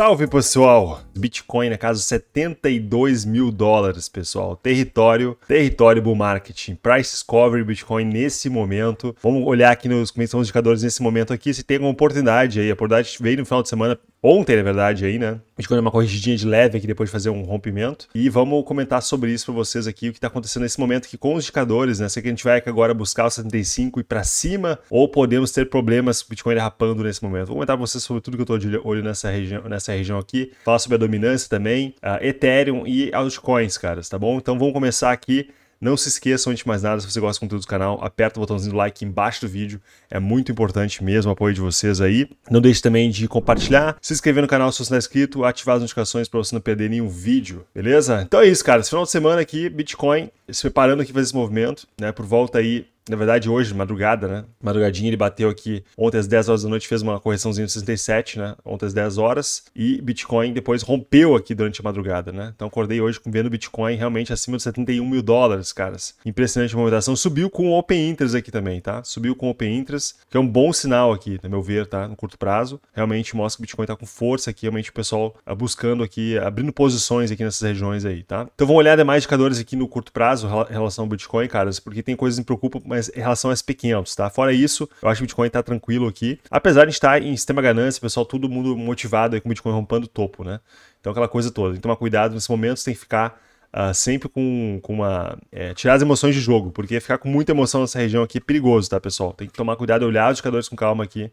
Salve pessoal! Bitcoin na casa 72 mil dólares, pessoal. Território, território bull marketing. Price discovery Bitcoin nesse momento. Vamos olhar aqui nos, comentários indicadores nesse momento aqui, se tem alguma oportunidade aí. A oportunidade veio no final de semana ontem, na verdade, aí, né? A gente deu uma corrigidinha de leve aqui depois de fazer um rompimento. E vamos comentar sobre isso para vocês aqui, o que está acontecendo nesse momento aqui com os indicadores, né? Se que a gente vai agora buscar os 75 e para cima, ou podemos ter problemas com o Bitcoin derrapando nesse momento. Vou comentar para vocês sobre tudo que eu estou de olho nessa, região, nessa região aqui. Falar sobre a dominância também, a ah, Ethereum e altcoins, caras, tá bom? Então vamos começar aqui não se esqueçam, antes de mais nada, se você gosta do conteúdo do canal, aperta o botãozinho do like embaixo do vídeo. É muito importante mesmo o apoio de vocês aí. Não deixe também de compartilhar, se inscrever no canal se você não é inscrito, ativar as notificações para você não perder nenhum vídeo, beleza? Então é isso, cara. Esse final de semana aqui, Bitcoin se preparando aqui fazer esse movimento, né? Por volta aí, na verdade, hoje, madrugada, né? Madrugadinha, ele bateu aqui ontem às 10 horas da noite, fez uma correçãozinha de 67, né? Ontem às 10 horas. E Bitcoin depois rompeu aqui durante a madrugada, né? Então acordei hoje com vendo Bitcoin realmente acima de 71 mil dólares, caras. Impressionante a movimentação. Subiu com o Open Interest aqui também, tá? Subiu com o Open Interest, que é um bom sinal aqui, no meu ver, tá? No curto prazo. Realmente mostra que o Bitcoin tá com força aqui, realmente o pessoal ah, buscando aqui, abrindo posições aqui nessas regiões aí, tá? Então vamos olhar demais indicadores aqui no curto prazo em relação ao Bitcoin, cara, porque tem coisas que me preocupam, mas em relação a SP500, tá? Fora isso, eu acho que o Bitcoin tá tranquilo aqui. Apesar de a gente estar em sistema ganância, pessoal, todo mundo motivado aí com o Bitcoin rompendo o topo, né? Então aquela coisa toda. Tem que tomar cuidado nesses momentos, tem que ficar Uh, sempre com, com uma. É, tirar as emoções de jogo, porque ficar com muita emoção nessa região aqui é perigoso, tá, pessoal? Tem que tomar cuidado, olhar os indicadores com calma aqui,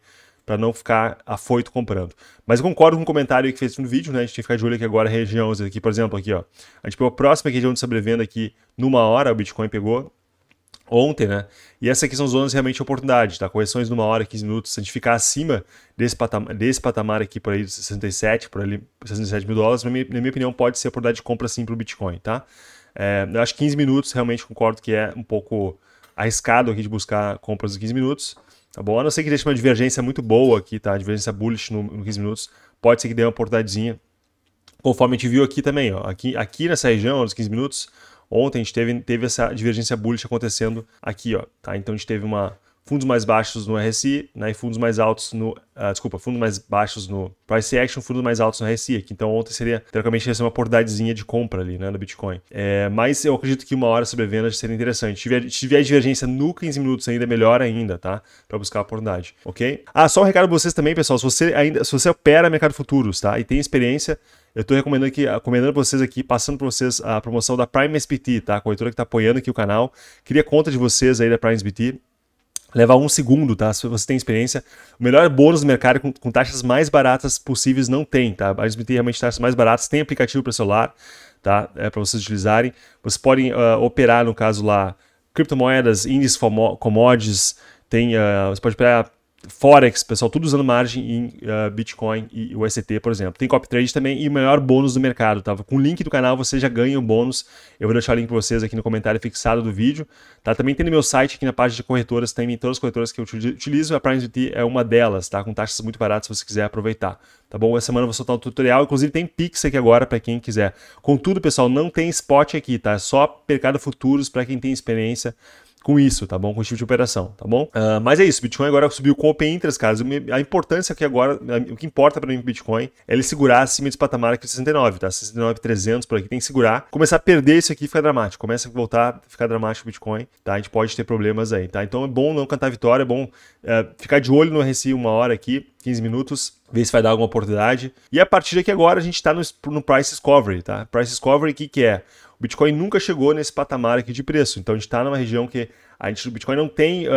para não ficar afoito comprando. Mas eu concordo com o comentário que fez no vídeo, né? A gente tem que ficar de olho aqui agora regiões aqui, por exemplo, aqui, ó. A gente pegou a próxima região de sobrevenda aqui numa hora, o Bitcoin pegou ontem, né? E essa aqui são zonas realmente de oportunidade, tá? Correções numa hora, 15 minutos, se a gente ficar acima desse patamar, desse patamar aqui por aí, de 67, por ali, 67 mil dólares, na minha, na minha opinião, pode ser oportunidade de compra sim para o Bitcoin, tá? É, eu acho que 15 minutos, realmente concordo que é um pouco arriscado aqui de buscar compras de 15 minutos, Tá bom? A não ser que deixe uma divergência muito boa aqui, tá? Divergência bullish no, no 15 minutos. Pode ser que dê uma portadinha Conforme a gente viu aqui também, ó. Aqui, aqui nessa região, nos 15 minutos, ontem a gente teve, teve essa divergência bullish acontecendo aqui, ó. Tá? Então a gente teve uma, fundos mais baixos no RSI, né, e fundos mais altos no, uh, desculpa, fundos mais baixos no price action, fundos mais altos no RSI, então ontem seria, teoricamente, ia ser uma oportunidadezinha de compra ali, né, no Bitcoin. É, mas eu acredito que uma hora sobre venda seria interessante. Se tiver, divergência no 15 minutos ainda, é melhor ainda, tá? Para buscar a oportunidade, ok? Ah, só um recado para vocês também, pessoal, se você ainda, se você opera mercado futuros, tá, e tem experiência, eu estou recomendando aqui, recomendando para vocês aqui, passando para vocês a promoção da Prime SBT, tá? A corretora que está apoiando aqui o canal. Queria conta de vocês aí da Prime SBT leva um segundo, tá? Se você tem experiência, o melhor bônus do mercado com, com taxas mais baratas possíveis não tem, tá? A gente tem realmente taxas mais baratas, tem aplicativo para celular, tá? É para vocês utilizarem. Vocês podem uh, operar, no caso lá, criptomoedas, índices, commodities, tem, uh, você pode operar Forex, pessoal, tudo usando margem em uh, Bitcoin e UST, por exemplo. Tem copy trade também e o melhor bônus do mercado, tá? Com o link do canal você já ganha o um bônus. Eu vou deixar o link para vocês aqui no comentário fixado do vídeo, tá? Também tem no meu site aqui na página de corretoras, tem todas as corretoras que eu utilizo, a Prime é uma delas, tá? Com taxas muito baratas se você quiser aproveitar, tá bom? Essa semana eu vou soltar um tutorial, inclusive tem Pix aqui agora para quem quiser. Contudo, pessoal, não tem spot aqui, tá? É só mercado futuros para quem tem experiência com isso, tá bom? Com esse tipo de operação, tá bom? Uh, mas é isso, Bitcoin agora subiu com open interest, cara. A importância que agora, o que importa para mim Bitcoin é ele segurar acima desse patamar aqui de 69, tá? 69,300 por aqui, tem que segurar. Começar a perder isso aqui fica dramático, começa a voltar, fica dramático o Bitcoin, tá? A gente pode ter problemas aí, tá? Então é bom não cantar vitória, é bom uh, ficar de olho no RSI uma hora aqui, 15 minutos, ver se vai dar alguma oportunidade. E a partir daqui agora a gente está no, no Price Discovery, tá? Price Discovery, o que, que é? o Bitcoin nunca chegou nesse patamar aqui de preço. Então a gente está numa região que a gente, o Bitcoin não tem uh,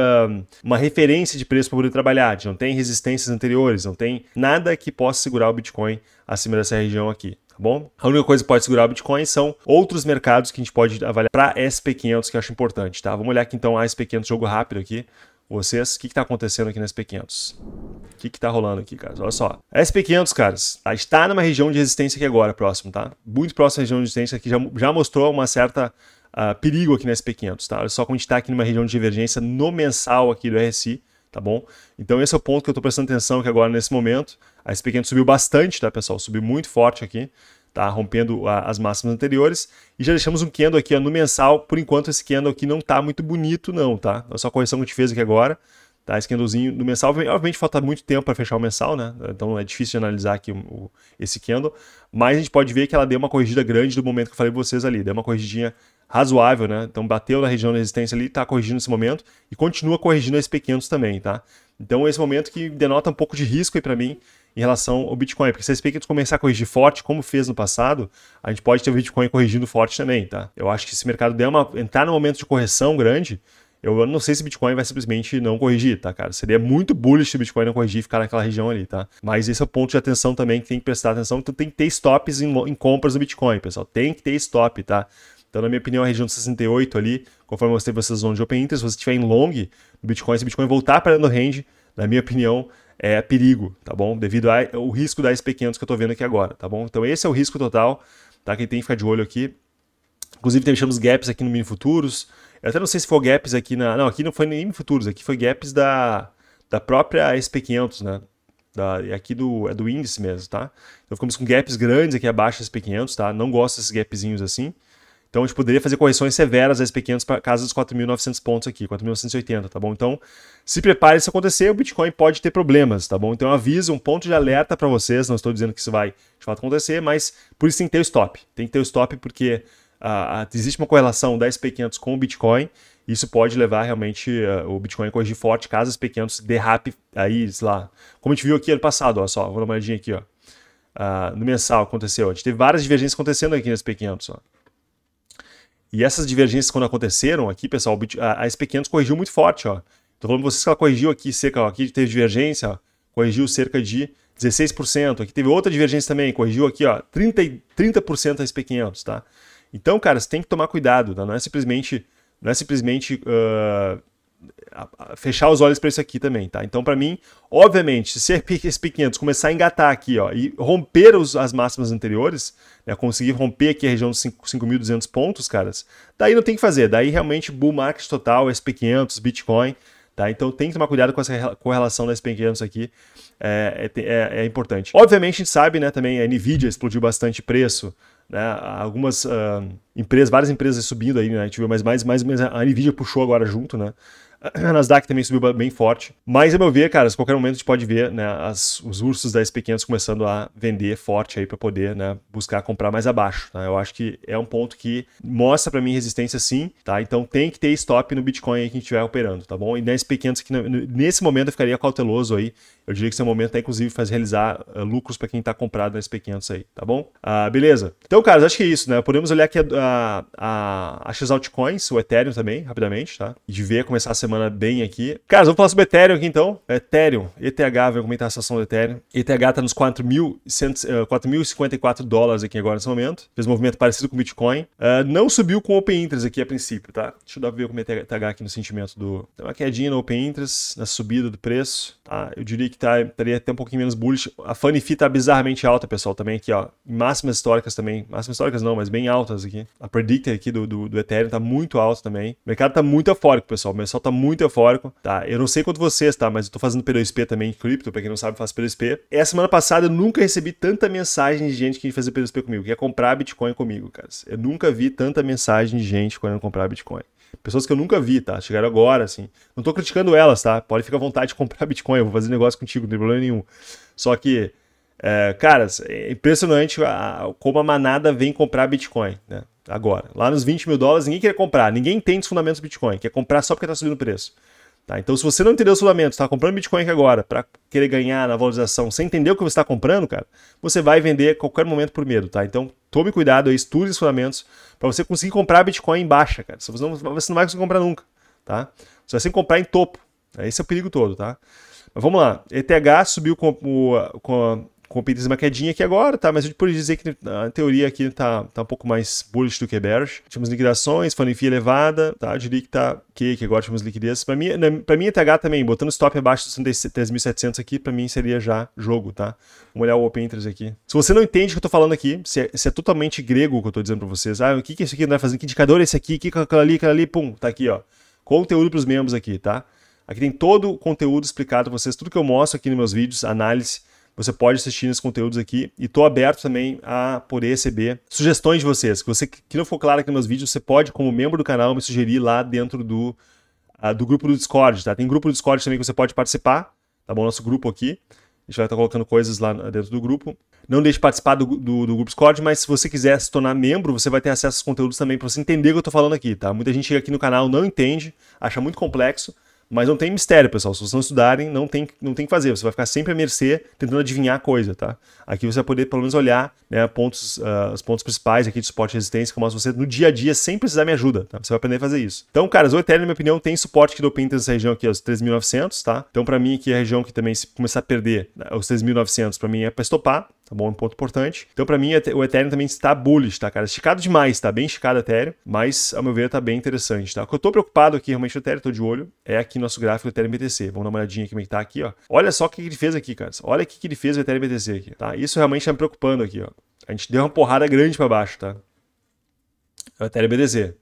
uma referência de preço para poder trabalhar, a gente não tem resistências anteriores, não tem nada que possa segurar o Bitcoin acima dessa região aqui. Tá bom? A única coisa que pode segurar o Bitcoin são outros mercados que a gente pode avaliar para SP500, que eu acho importante, tá? Vamos olhar aqui então a SP500, jogo rápido aqui vocês, o que está acontecendo aqui na SP500? O que está rolando aqui, caras? Olha só. A SP500, caras, está numa região de resistência aqui agora, próximo, tá? Muito próxima região de resistência, que já, já mostrou uma certa uh, perigo aqui na SP500, tá? Olha só como a gente está aqui numa região de divergência no mensal aqui do RSI, tá bom? Então esse é o ponto que eu estou prestando atenção aqui agora nesse momento. A SP500 subiu bastante, tá, pessoal? Subiu muito forte aqui tá? rompendo a, as máximas anteriores. E já deixamos um candle aqui ó, no mensal. Por enquanto, esse candle aqui não está muito bonito, não, tá? É só a correção que a gente fez aqui agora. Tá, esse candlezinho do mensal, obviamente falta muito tempo para fechar o mensal, né? Então é difícil de analisar aqui o, esse candle, mas a gente pode ver que ela deu uma corrigida grande do momento que eu falei para vocês ali, deu uma corrigidinha razoável, né? Então bateu na região da resistência ali, está corrigindo nesse momento e continua corrigindo esse pequenos também, tá? Então esse momento que denota um pouco de risco aí para mim em relação ao Bitcoin. Porque se esse Bitcoin começar a corrigir forte, como fez no passado, a gente pode ter o Bitcoin corrigindo forte também, tá? Eu acho que se o mercado der uma, entrar num momento de correção grande, eu não sei se o Bitcoin vai simplesmente não corrigir, tá, cara? Seria muito bullish se o Bitcoin não corrigir e ficar naquela região ali, tá? Mas esse é o ponto de atenção também que tem que prestar atenção. Então tem que ter stops em, em compras do Bitcoin, pessoal. Tem que ter stop, tá? Então, na minha opinião, a região de 68 ali, conforme eu mostrei vocês onde de Open Interest, se você estiver em long do Bitcoin, se o Bitcoin voltar para dentro do range, na minha opinião, é perigo, tá bom? Devido ao é risco da SP500 que eu tô vendo aqui agora, tá bom? Então esse é o risco total, tá? Quem tem que ficar de olho aqui. Inclusive deixamos gaps aqui no mini futuros. Eu até não sei se foi gaps aqui na... Não, aqui não foi nem mini futuros, aqui foi gaps da, da própria SP500, né? Da, é aqui do, é do índice mesmo, tá? Então ficamos com gaps grandes aqui abaixo da SP500, tá? Não gosto desses gapzinhos assim. Então a gente poderia fazer correções severas a SP500 para casa dos 4.900 pontos aqui, 4.980, tá bom? Então se prepare se acontecer, o Bitcoin pode ter problemas, tá bom? Então aviso, um ponto de alerta para vocês, não estou dizendo que isso vai de fato acontecer, mas por isso tem que ter o stop. Tem que ter o stop porque uh, existe uma correlação da SP500 com o Bitcoin isso pode levar realmente uh, o Bitcoin a corrigir forte caso SP500 derrape aí, sei lá. Como a gente viu aqui ano passado, ó, só, vou dar uma olhadinha aqui, ó. Uh, no mensal aconteceu, a gente teve várias divergências acontecendo aqui nesse 500 ó. E essas divergências, quando aconteceram aqui, pessoal, a, SP500 corrigiu muito forte, ó. Tô falando vocês que ela corrigiu aqui cerca, ó, aqui teve divergência, ó, corrigiu cerca de 16%. Aqui teve outra divergência também, corrigiu aqui, ó, 30%, 30 a SP500, tá? Então, cara, você tem que tomar cuidado, tá? Não é simplesmente, não é simplesmente uh, fechar os olhos para isso aqui também, tá? Então, para mim, obviamente, se esse P500 começar a engatar aqui, ó, e romper os, as máximas anteriores, né, conseguir romper aqui a região dos 5.200 pontos, caras, daí não tem que fazer, daí realmente bull market total, SP500, Bitcoin, tá? Então tem que tomar cuidado com essa correlação da SP500 aqui, é, é, é, é, importante. Obviamente a gente sabe, né, também a Nvidia explodiu bastante preço, né, algumas uh, empresas, várias empresas subindo aí, né, a gente viu, mas mais, mais, mais a Nvidia puxou agora junto, né, a Nasdaq também subiu bem forte. Mas, a meu ver, cara, a qualquer momento a gente pode ver né, as, os ursos da SP500 começando a vender forte aí para poder né, buscar comprar mais abaixo. Tá? Eu acho que é um ponto que mostra para mim resistência sim, tá? Então tem que ter stop no Bitcoin aí que a gente estiver operando, tá bom? E na SP500 nesse momento eu ficaria cauteloso aí. Eu diria que esse é o momento até tá, inclusive faz realizar uh, lucros para quem está comprado na SP500 aí, tá bom? Uh, beleza. Então, caras, acho que é isso, né? Podemos olhar aqui a, a, a, a X Altcoins, o Ethereum também, rapidamente, tá? E de ver começar a semana semana bem aqui. Cara, vamos falar sobre Ethereum aqui então. Ethereum, ETH, vai comentar a situação do Ethereum. ETH está nos 4.054 eh, dólares aqui agora nesse momento. Fez um movimento parecido com o Bitcoin. Uh, não subiu com o Open Interest aqui a princípio, tá? Deixa eu dar ver como é ETH é aqui no sentimento do... Tem uma quedinha no Open Interest, na subida do preço, tá? Eu diria que tá, estaria até um pouquinho menos bullish. A Funny Fee tá bizarramente alta, pessoal, também aqui, ó. Máximas históricas também. Máximas históricas não, mas bem altas aqui. A Predictor aqui do, do, do Ethereum tá muito alta também. O mercado tá muito afórico, pessoal. O pessoal tá muito eufórico, tá? Eu não sei quanto vocês, tá? Mas eu tô fazendo P2P também, cripto, pra quem não sabe, eu faço P2P. a semana passada eu nunca recebi tanta mensagem de gente que quer fazer P2P comigo, que quer comprar Bitcoin comigo, cara. Eu nunca vi tanta mensagem de gente querendo comprar Bitcoin. Pessoas que eu nunca vi, tá? Chegaram agora, assim. Não tô criticando elas, tá? Pode ficar à vontade de comprar Bitcoin, eu vou fazer negócio contigo, não tem problema nenhum. Só que é, cara, é impressionante a, como a manada vem comprar Bitcoin, né? Agora, lá nos 20 mil dólares, ninguém quer comprar, ninguém entende os fundamentos do Bitcoin, quer comprar só porque está subindo o preço. Tá? Então, se você não entendeu os fundamentos, está comprando Bitcoin aqui agora para querer ganhar na valorização sem entender o que você está comprando, cara, você vai vender a qualquer momento por medo, tá? Então, tome cuidado aí, estude os fundamentos para você conseguir comprar Bitcoin em baixa, cara. Você não, você não vai conseguir comprar nunca, tá? Você vai sempre comprar em topo. Né? Esse é o perigo todo, tá? Mas vamos lá. ETH subiu com, com com o uma quedinha aqui agora, tá? Mas a gente pode dizer que a teoria aqui tá, tá um pouco mais bullish do que bearish. Tivemos liquidações, fanifia elevada, tá? Eu diria que tá ok, que agora tivemos liquidez. Pra mim, para mim, ETH também, botando stop abaixo dos 3.700 aqui, pra mim seria já jogo, tá? Vamos olhar o Open Interest aqui. Se você não entende o que eu tô falando aqui, se é, se é totalmente grego o que eu tô dizendo pra vocês, ah, o que que é isso aqui não vai fazer Que indicador é esse aqui? O que que é aquela ali? Aquela ali? Pum, tá aqui, ó. Conteúdo pros membros aqui, tá? Aqui tem todo o conteúdo explicado pra vocês, tudo que eu mostro aqui nos meus vídeos, análise, você pode assistir nesses conteúdos aqui e estou aberto também a poder receber sugestões de vocês. Que você que não for claro aqui nos meus vídeos, você pode, como membro do canal, me sugerir lá dentro do, uh, do grupo do Discord, tá? Tem grupo do Discord também que você pode participar, tá bom? Nosso grupo aqui. A gente vai estar colocando coisas lá dentro do grupo. Não deixe de participar do, do, do, grupo Discord, mas se você quiser se tornar membro, você vai ter acesso aos conteúdos também para você entender o que eu estou falando aqui, tá? Muita gente chega aqui no canal, não entende, acha muito complexo, mas não tem mistério, pessoal. Se vocês não estudarem, não tem, não tem que fazer. Você vai ficar sempre à mercê tentando adivinhar a coisa, tá? Aqui você vai poder, pelo menos, olhar né, pontos, uh, os pontos principais aqui de suporte e resistência, como você no dia a dia, sem precisar me ajuda, tá? Você vai aprender a fazer isso. Então, caras, o Ethereum, na minha opinião, tem suporte que deu pinta nessa região aqui, os 3.900, tá? Então, para mim, aqui é a região que também, se começar a perder né, os 3.900, para mim é para estopar tá bom? Um ponto importante. Então, para mim, o Ethereum também está bullish, tá, cara? Esticado demais, tá? Bem esticado o Ethereum, mas, ao meu ver, tá bem interessante, tá? O que eu tô preocupado aqui, realmente, o Ethereum, tô de olho, é aqui nosso gráfico do Ethereum BTC. Vamos dar uma olhadinha aqui como é que tá aqui, ó. Olha só o que ele fez aqui, cara. Olha o que ele fez o Ethereum BTC aqui, tá? Isso realmente tá me preocupando aqui, ó. A gente deu uma porrada grande para baixo, tá? É o Ethereum BTC.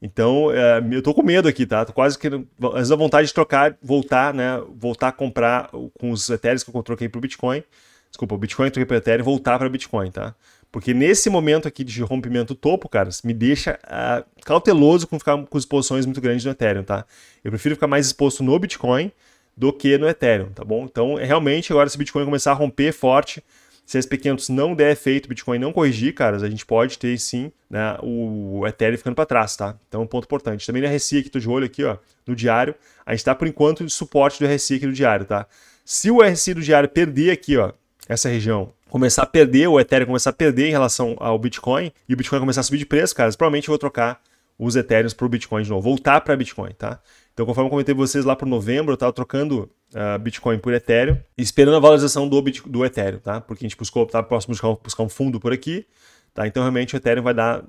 Então, é, eu tô com medo aqui, tá? Tô quase que. Às vezes a vontade de trocar, voltar, né? Voltar a comprar com os Ethereum que eu troquei é pro Bitcoin Desculpa, o Bitcoin, Ethereum e Ethereum voltar para Bitcoin, tá? Porque nesse momento aqui de rompimento topo, cara, me deixa uh, cauteloso com ficar com exposições muito grandes no Ethereum, tá? Eu prefiro ficar mais exposto no Bitcoin do que no Ethereum, tá bom? Então, é realmente, agora se o Bitcoin começar a romper forte, se as pequenos 500 não der efeito, o Bitcoin não corrigir, caras, a gente pode ter sim né, o Ethereum ficando para trás, tá? Então é um ponto importante. Também na RSI aqui, tô de olho aqui, ó, no diário. A gente tá por enquanto de suporte do RSI aqui no diário, tá? Se o RSI do diário perder aqui, ó, essa região começar a perder, o Ethereum começar a perder em relação ao Bitcoin, e o Bitcoin começar a subir de preço, cara, provavelmente eu vou trocar os Ethereum para o Bitcoin de novo, voltar para Bitcoin, tá? Então, conforme eu comentei vocês lá para novembro, eu estava trocando uh, Bitcoin por Ethereum, esperando a valorização do, do Ethereum, tá? Porque a gente buscou, estava próximo de buscar um fundo por aqui, Tá? Então, realmente, o Ethereum vai dar,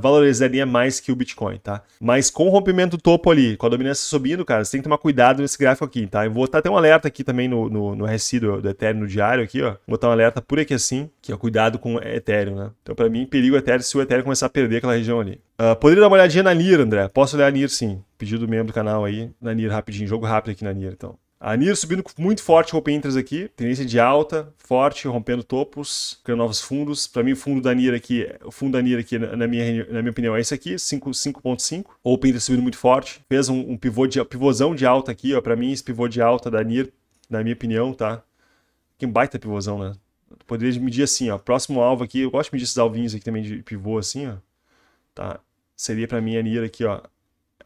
valorizaria mais que o Bitcoin, tá? Mas com o rompimento do topo ali, com a dominância subindo, cara, você tem que tomar cuidado nesse gráfico aqui, tá? Eu vou botar até um alerta aqui também no, no, no RSI do, do, Ethereum, no diário aqui, ó. Vou botar um alerta por aqui assim, que é cuidado com o Ethereum, né? Então, para mim, perigo Ethereum se o Ethereum começar a perder aquela região ali. Uh, poderia dar uma olhadinha na NIR, André? Posso olhar a NIR, sim. Pedido do membro do canal aí, na NIR rapidinho, jogo rápido aqui na NIR, então. A NIR subindo muito forte, rompendo intras aqui. Tendência de alta, forte, rompendo topos, criando novos fundos. Para mim, o fundo da NIR aqui, o fundo da NIR aqui, na minha, na minha opinião, é esse aqui, 5.5. Open intra subindo muito forte. Fez um, um pivô de, pivôzão de alta aqui, ó. Para mim, esse pivô de alta da NIR, na minha opinião, tá? Que baita pivôzão, né? poderia medir assim, ó. Próximo alvo aqui, eu gosto de medir esses alvinhos aqui também de pivô, assim, ó. Tá? Seria para mim a Nir aqui, ó.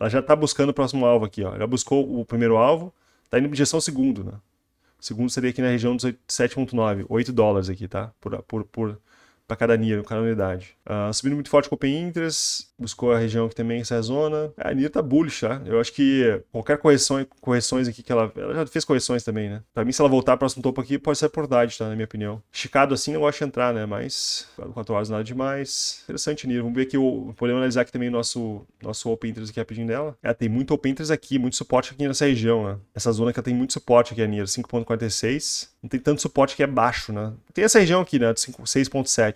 Ela já tá buscando o próximo alvo aqui, ó. Já buscou o primeiro alvo, Está indo em direção ao segundo, né? O segundo seria aqui na região dos 7,9, 8 dólares aqui, tá? Por, por, por, para cada NIR, cada unidade. Uh, subindo muito forte com o Open Interest, buscou a região que também essa é a zona. A NIR tá bullish, tá? Eu acho que qualquer correção, correções aqui que ela... Ela já fez correções também, né? Pra mim, se ela voltar próximo topo aqui, pode ser oportunidade, tá? Na minha opinião. Esticado assim, eu gosto de entrar, né? Mas 4 horas nada demais. Interessante, NIR. Vamos ver aqui, o... podemos analisar aqui também o nosso, nosso Open Interest aqui rapidinho dela. Ela é, tem muito Open Interest aqui, muito suporte aqui nessa região, né? Essa zona que ela tem muito suporte aqui, a NIR, 5.46. Não tem tanto suporte que é baixo, né? Tem essa região aqui, né? 6.7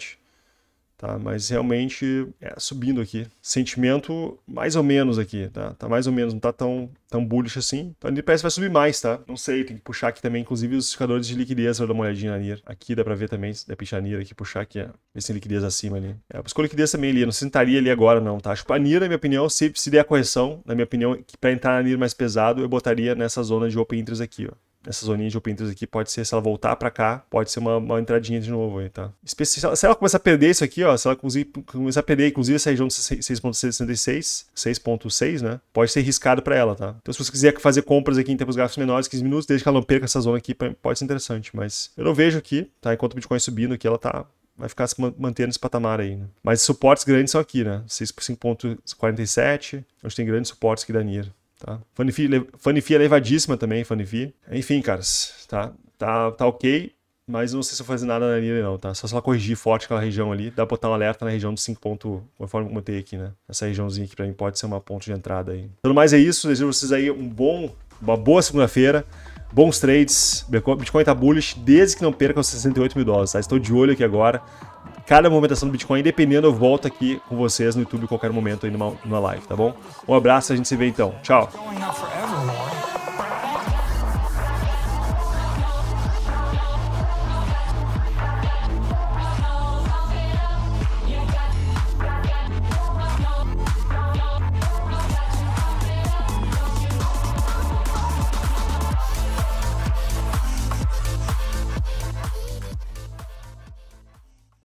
tá? Mas realmente é, subindo aqui. Sentimento mais ou menos aqui, tá? Tá mais ou menos, não tá tão, tão bullish assim. Então a que vai subir mais, tá? Não sei, tem que puxar aqui também, inclusive, os indicadores de liquidez pra dar uma olhadinha na NIR. Aqui dá pra ver também, dá pra a NIR aqui, puxar aqui, ó. Ver se tem liquidez acima ali. É, buscou liquidez também ali, não sentaria ali agora não, tá? Acho que a NIR, na minha opinião, se, se der a correção, na minha opinião, que pra entrar na NIR mais pesado, eu botaria nessa zona de open interest aqui, ó essa zoninha de open interest aqui pode ser, se ela voltar para cá, pode ser uma, uma, entradinha de novo aí, tá? Se ela, se ela começar a perder isso aqui, ó, se ela começar a perder, inclusive, essa região de 6.66, 6.6, né? Pode ser riscado para ela, tá? Então, se você quiser fazer compras aqui em tempos gráficos menores, 15 minutos, desde que ela não perca essa zona aqui, pode ser interessante, mas eu não vejo aqui, tá? Enquanto o Bitcoin subindo aqui, ela tá vai ficar se mantendo nesse patamar aí, né? Mas suportes grandes são aqui, né? 6 onde tem grandes suportes aqui da NIR tá? Fanifia, le... Fanifia elevadíssima é também, Fanifia. Enfim, caras, tá? Tá, tá ok, mas não sei se eu fazer nada na linha não, tá? Só se ela corrigir forte aquela região ali, dá pra botar um alerta na região do 5 ponto, conforme eu botei aqui, né? Essa regiãozinha aqui pra mim pode ser uma ponte de entrada aí. Tudo então, mais é isso, desejo vocês aí um bom, uma boa segunda-feira bons trades. Bitcoin tá bullish desde que não perca os 68 mil dólares. Tá? Estou de olho aqui agora cada movimentação do Bitcoin. Dependendo, eu volto aqui com vocês no YouTube em qualquer momento aí numa, numa live, tá bom? Um abraço, a gente se vê então. Tchau.